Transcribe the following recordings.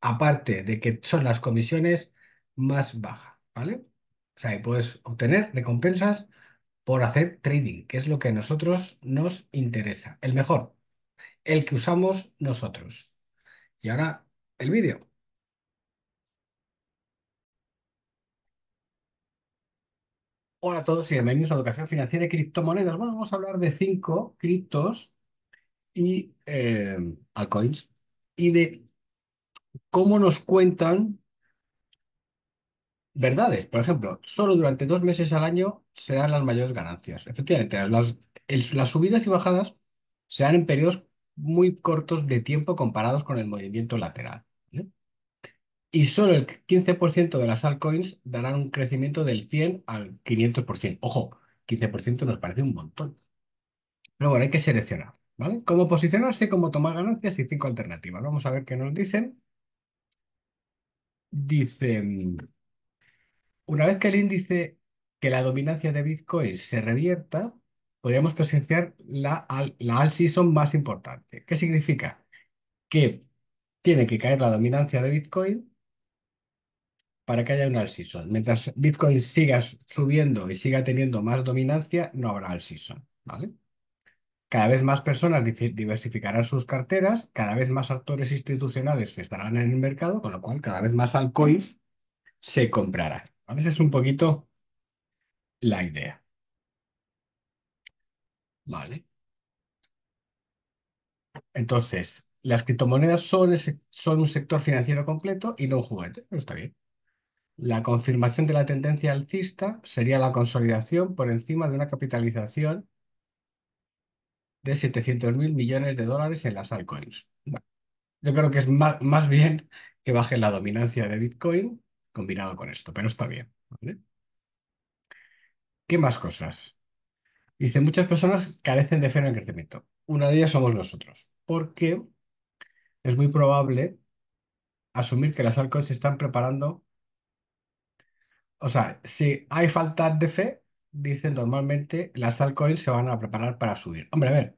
aparte de que son las comisiones más bajas, ¿vale? O sea, y puedes obtener recompensas por hacer trading, que es lo que a nosotros nos interesa, el mejor, el que usamos nosotros. Y ahora el vídeo. Hola a todos y bienvenidos a Educación Financiera y Criptomonedas. Bueno, vamos a hablar de cinco criptos y eh, altcoins y de cómo nos cuentan verdades. Por ejemplo, solo durante dos meses al año se dan las mayores ganancias. Efectivamente, las, subidas y bajadas se dan en periodos muy cortos de tiempo comparados con el movimiento lateral. ¿eh? Y solo el 15% de las altcoins darán un crecimiento del 100 al 500%. Ojo, 15% nos parece un montón. Pero bueno, hay que seleccionar. ¿vale? Cómo posicionarse, cómo tomar ganancias y cinco alternativas. Vamos a ver qué nos dicen. Dice, mm, una vez que el índice que la dominancia de Bitcoin se revierta, podríamos presenciar la, la all season más importante. ¿Qué significa? Que tiene que caer la dominancia de Bitcoin para que haya una all season. Mientras Bitcoin siga subiendo y siga teniendo más dominancia, no habrá all season, ¿vale? Cada vez más personas diversificarán sus carteras, cada vez más actores institucionales estarán en el mercado, con lo cual cada vez más altcoins se comprarán. A veces es un poquito la idea. Vale. Entonces, las criptomonedas son, son un sector financiero completo y no un juguete, pero está bien. La confirmación de la tendencia alcista sería la consolidación por encima de una capitalización de 700 mil millones de dólares en las altcoins. yo creo que es más, bien que baje la dominancia de Bitcoin combinado con esto, pero está bien. ¿Qué más cosas? Dice, muchas personas carecen de fe en el crecimiento. Una de ellas somos nosotros, porque es muy probable asumir que las altcoins se están preparando. O sea, si hay falta de fe, Dicen, normalmente las altcoins se van a preparar para subir. Hombre, a ver,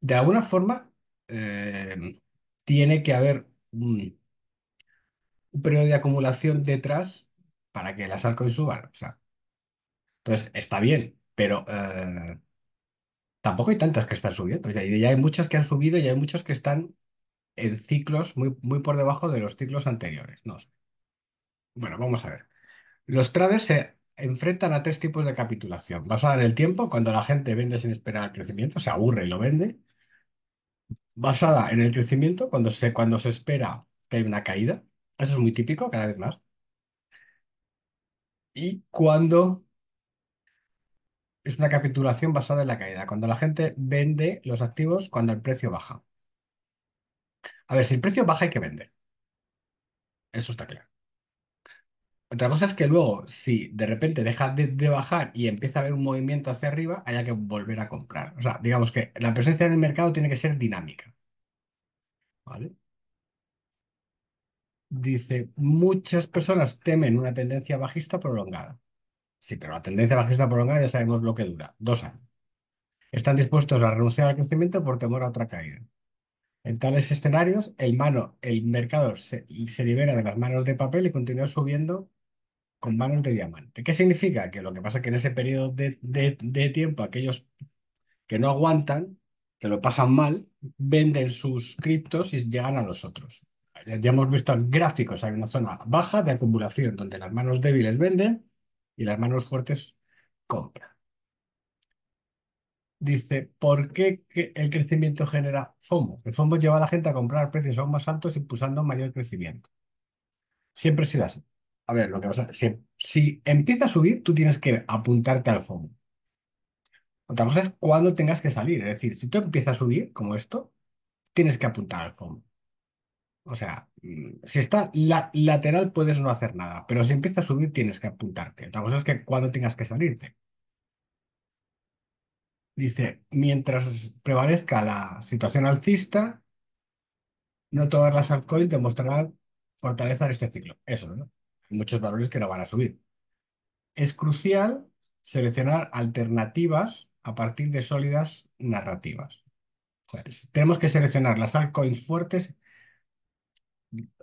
de alguna forma eh, tiene que haber un, periodo de acumulación detrás para que las altcoins suban. O sea, entonces, está bien, pero eh, tampoco hay tantas que están subiendo. ya hay muchas que han subido y hay muchas que están en ciclos muy, muy por debajo de los ciclos anteriores. No Bueno, vamos a ver. Los traders se enfrentan a tres tipos de capitulación. Basada en el tiempo, cuando la gente vende sin esperar el crecimiento, se aburre y lo vende. Basada en el crecimiento, cuando se, cuando se espera que hay una caída. Eso es muy típico, cada vez más. Y cuando es una capitulación basada en la caída, cuando la gente vende los activos cuando el precio baja. A ver, si el precio baja hay que vender. Eso está claro. Otra cosa es que luego, si de repente deja de, bajar y empieza a haber un movimiento hacia arriba, haya que volver a comprar. O sea, digamos que la presencia en el mercado tiene que ser dinámica. ¿Vale? Dice, muchas personas temen una tendencia bajista prolongada. Sí, pero la tendencia bajista prolongada ya sabemos lo que dura, dos años. Están dispuestos a renunciar al crecimiento por temor a otra caída. En tales escenarios, el, mano, el mercado se libera de las manos de papel y continúa subiendo con manos de diamante. ¿Qué significa? Que lo que pasa es que en ese periodo de, tiempo aquellos que no aguantan, que lo pasan mal, venden sus criptos y llegan a los otros. Ya hemos visto en gráficos, hay una zona baja de acumulación donde las manos débiles venden y las manos fuertes compran. Dice, ¿por qué el crecimiento genera FOMO? El FOMO lleva a la gente a comprar precios aún más altos impulsando mayor crecimiento. Siempre se las a ver, lo que pasa, si, si empieza a subir, tú tienes que apuntarte al fondo. Otra cosa es cuando tengas que salir. Es decir, si tú empiezas a subir como esto, tienes que apuntar al fondo. O sea, mm, si está lateral puedes no hacer nada, pero si empieza a subir tienes que apuntarte. Otra cosa es que cuando tengas que salirte. Dice, mientras prevalezca la situación alcista, no todas las altcoins demostrarán fortaleza en este ciclo. Eso, ¿no? muchos valores que no van a subir. Es crucial seleccionar alternativas a partir de sólidas narrativas. tenemos que seleccionar las altcoins fuertes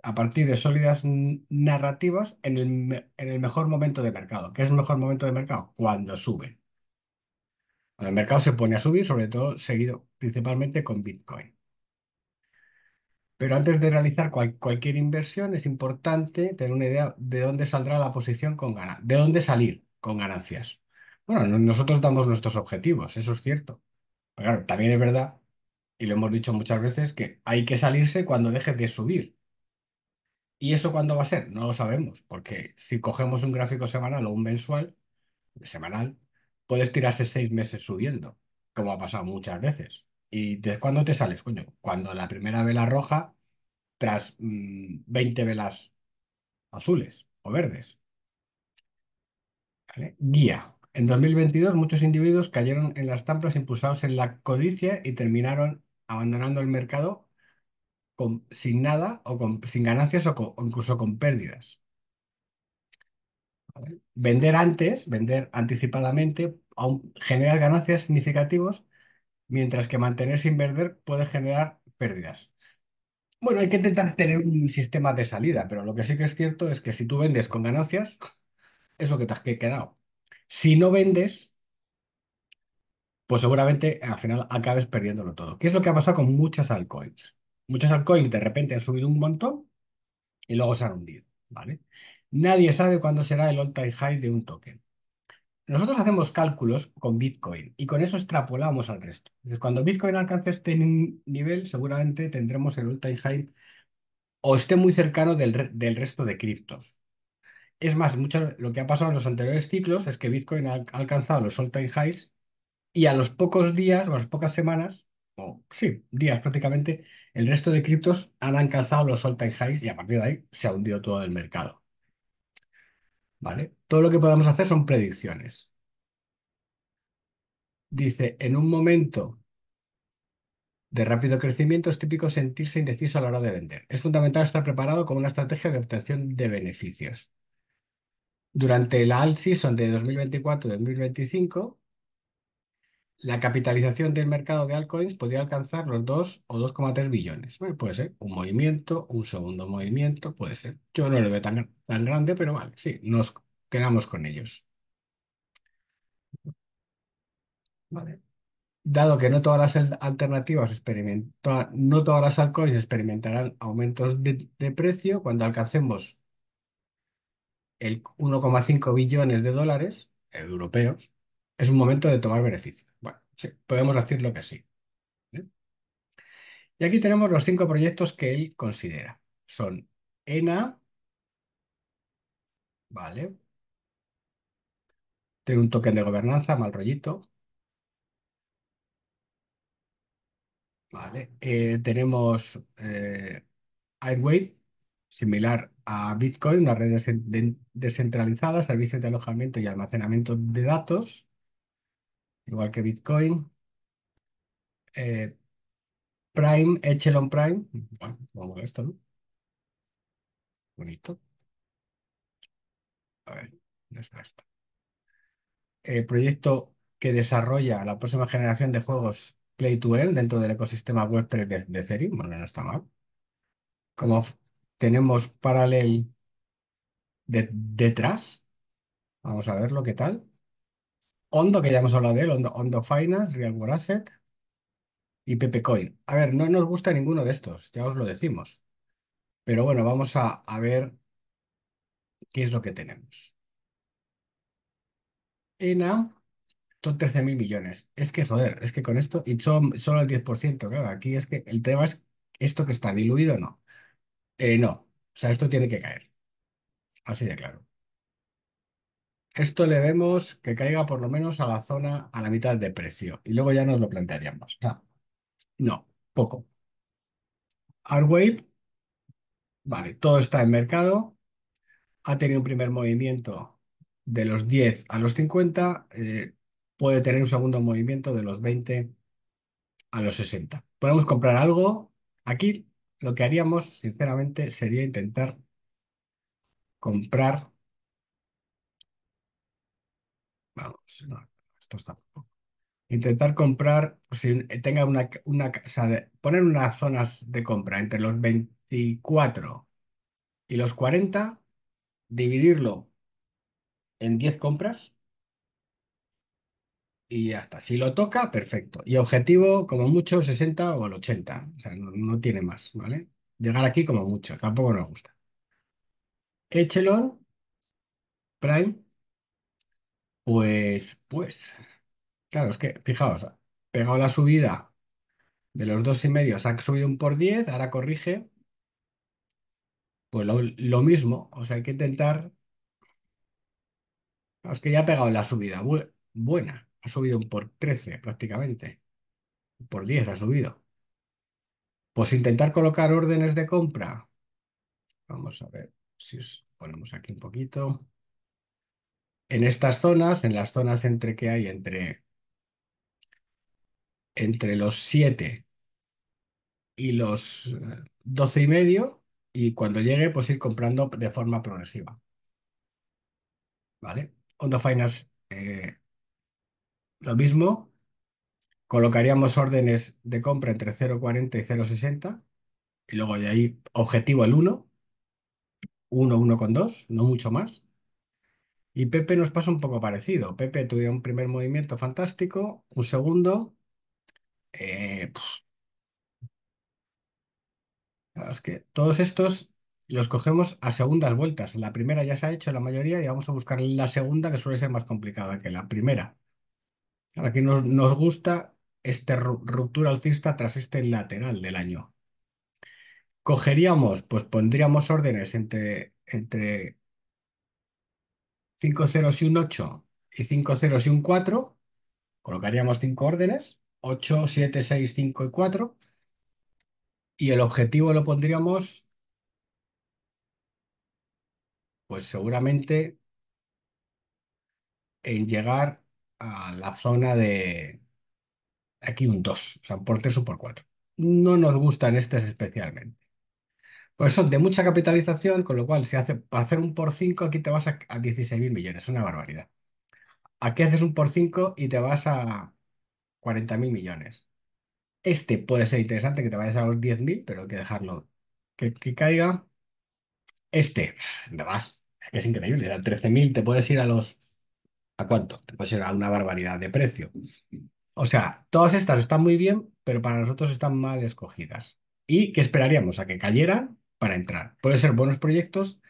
a partir de sólidas narrativas en el, en el, mejor momento de mercado. ¿Qué es el mejor momento de mercado? Cuando suben. Cuando el mercado se pone a subir, sobre todo seguido principalmente con Bitcoin. Pero antes de realizar cualquier inversión es importante tener una idea de dónde saldrá la posición con ganancias, de dónde salir con ganancias. Bueno, nosotros damos nuestros objetivos, eso es cierto. Pero claro, también es verdad, y lo hemos dicho muchas veces, que hay que salirse cuando deje de subir. ¿Y eso cuándo va a ser? No lo sabemos, porque si cogemos un gráfico semanal o un mensual, semanal, puedes tirarse seis meses subiendo, como ha pasado muchas veces. ¿Y de cuándo te sales? cuando la primera vela roja, tras 20 mm, velas azules o verdes. Guía. En 2022 muchos individuos cayeron en las trampas impulsados en la codicia y terminaron abandonando el mercado con, sin nada o sin ganancias o, incluso con pérdidas. Vender antes, vender anticipadamente, genera generar ganancias significativas mientras que mantener sin perder puede generar pérdidas. Bueno, hay que intentar tener un sistema de salida, pero lo que sí que es cierto es que si tú vendes con ganancias, eso que te has quedado. Si no vendes, pues seguramente al final acabes perdiéndolo todo. ¿Qué es lo que ha pasado con muchas altcoins? Muchas altcoins de repente han subido un montón y luego se han hundido, ¿vale? Nadie sabe cuándo será el all-time high de un token nosotros hacemos cálculos con Bitcoin y con eso extrapolamos al resto. Entonces, cuando Bitcoin alcance este nivel, seguramente tendremos el all-time high o esté muy cercano del, resto de criptos. Es más, mucho, lo que ha pasado en los anteriores ciclos es que Bitcoin ha alcanzado los all-time highs y a los pocos días o a las pocas semanas, o sí, días prácticamente, el resto de criptos han alcanzado los all-time highs y a partir de ahí se ha hundido todo el mercado. Todo lo que podemos hacer son predicciones. Dice, en un momento de rápido crecimiento es típico sentirse indeciso a la hora de vender. Es fundamental estar preparado con una estrategia de obtención de beneficios. Durante la alt season de 2024 y 2025, la capitalización del mercado de altcoins podría alcanzar los 2 o 2,3 billones. Pues puede ser un movimiento, un segundo movimiento, puede ser. Yo no lo veo tan, grande, pero vale, sí, nos quedamos con ellos. Dado que no todas las alternativas experimentan, no todas las altcoins experimentarán aumentos de, de precio cuando alcancemos el 1,5 billones de dólares europeos, es un momento de tomar beneficio. Sí, podemos decirlo que sí. ¿eh? Y aquí tenemos los cinco proyectos que él considera. Son ENA, vale, tiene un token de gobernanza, mal rollito, vale, eh, tenemos eh, similar a Bitcoin, una red descentralizada, servicios de alojamiento y almacenamiento de datos, igual que Bitcoin. Eh, Prime, Echelon Prime. Bueno, vamos a ver esto, ¿no? Bonito. A ver, ya está esto. El proyecto que desarrolla la próxima generación de juegos Play to l dentro del ecosistema Web3 de, de Bueno, no está mal. Como tenemos Parallel de, detrás, vamos a verlo, ¿qué tal? Ondo, que ya hemos hablado de él, Hondo, Finance, Real World Asset y Pepecoin. A ver, no nos gusta ninguno de estos, ya os lo decimos. Pero bueno, vamos a, ver qué es lo que tenemos. ENA son 13 millones. Es que, joder, es que con esto, y son solo el 10%, claro, aquí es que el tema es esto que está diluido no. Eh, no, o sea, esto tiene que caer. Así de claro. Esto le vemos que caiga por lo menos a la zona, a la mitad de precio. Y luego ya nos lo plantearíamos. no, poco. Artwave, vale, todo está en mercado. Ha tenido un primer movimiento de los 10 a los 50. Eh, puede tener un segundo movimiento de los 20 a los 60. Podemos comprar algo. Aquí lo que haríamos, sinceramente, sería intentar comprar Vamos, no, esto está poco. Intentar comprar, si tenga una, una, poner unas zonas de compra entre los 24 y los 40, dividirlo en 10 compras y ya está. Si lo toca, perfecto. Y objetivo, como mucho, 60 o el 80. O sea, no, no tiene más, ¿vale? Llegar aquí como mucho, tampoco nos gusta. Echelon, Prime, pues, pues, claro, es que, fijaos, pegado la subida de los dos y medio, ha subido un por 10, ahora corrige, pues lo, mismo, o sea, hay que intentar, es que ya ha pegado la subida buena, ha subido un por 13 prácticamente, por 10 ha subido. Pues intentar colocar órdenes de compra. Vamos a ver si os ponemos aquí un poquito en estas zonas, en las zonas entre que hay entre, entre los 7 y los 12 eh, y medio, y cuando llegue, pues ir comprando de forma progresiva. ¿Vale? Onda Finance, eh, lo mismo. Colocaríamos órdenes de compra entre 0,40 y 0,60, y luego de ahí objetivo el 1, 1, 2, no mucho más. Y Pepe nos pasa un poco parecido. Pepe tuvo un primer movimiento fantástico, un segundo. Eh, es que todos estos los cogemos a segundas vueltas. La primera ya se ha hecho la mayoría y vamos a buscar la segunda que suele ser más complicada que la primera. Ahora aquí nos, gusta esta ruptura alcista tras este lateral del año. Cogeríamos, pues pondríamos órdenes entre, entre 5 ceros y un 8 y 5 ceros y un 4, colocaríamos 5 órdenes, 8, 7, 6, 5 y 4, y el objetivo lo pondríamos, pues seguramente en llegar a la zona de aquí un 2, o sea, por 3 o por 4. No nos gustan estas especialmente. Pues son de mucha capitalización, con lo cual, se hace, para hacer un por 5, aquí te vas a, a 16 mil millones, una barbaridad. Aquí haces un por 5 y te vas a 40.000 millones. Este puede ser interesante que te vayas a los 10.000, pero hay que dejarlo que, caiga. Este, de más, es es increíble, Era 13.000 te puedes ir a los... ¿A cuánto? Te puedes ir a una barbaridad de precio. O sea, todas estas están muy bien, pero para nosotros están mal escogidas. ¿Y qué esperaríamos? ¿A que cayeran? para entrar. Pueden ser buenos proyectos,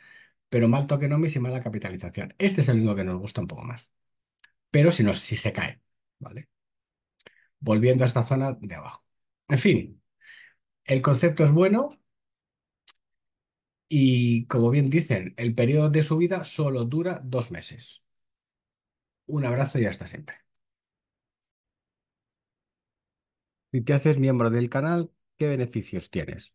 pero mal tokenomics y mala capitalización. Este es el único que nos gusta un poco más. Pero si, no, si se cae, ¿vale? Volviendo a esta zona de abajo. En fin, el concepto es bueno y, como bien dicen, el periodo de subida solo dura dos meses. Un abrazo y hasta siempre. Si te haces miembro del canal, ¿qué beneficios tienes?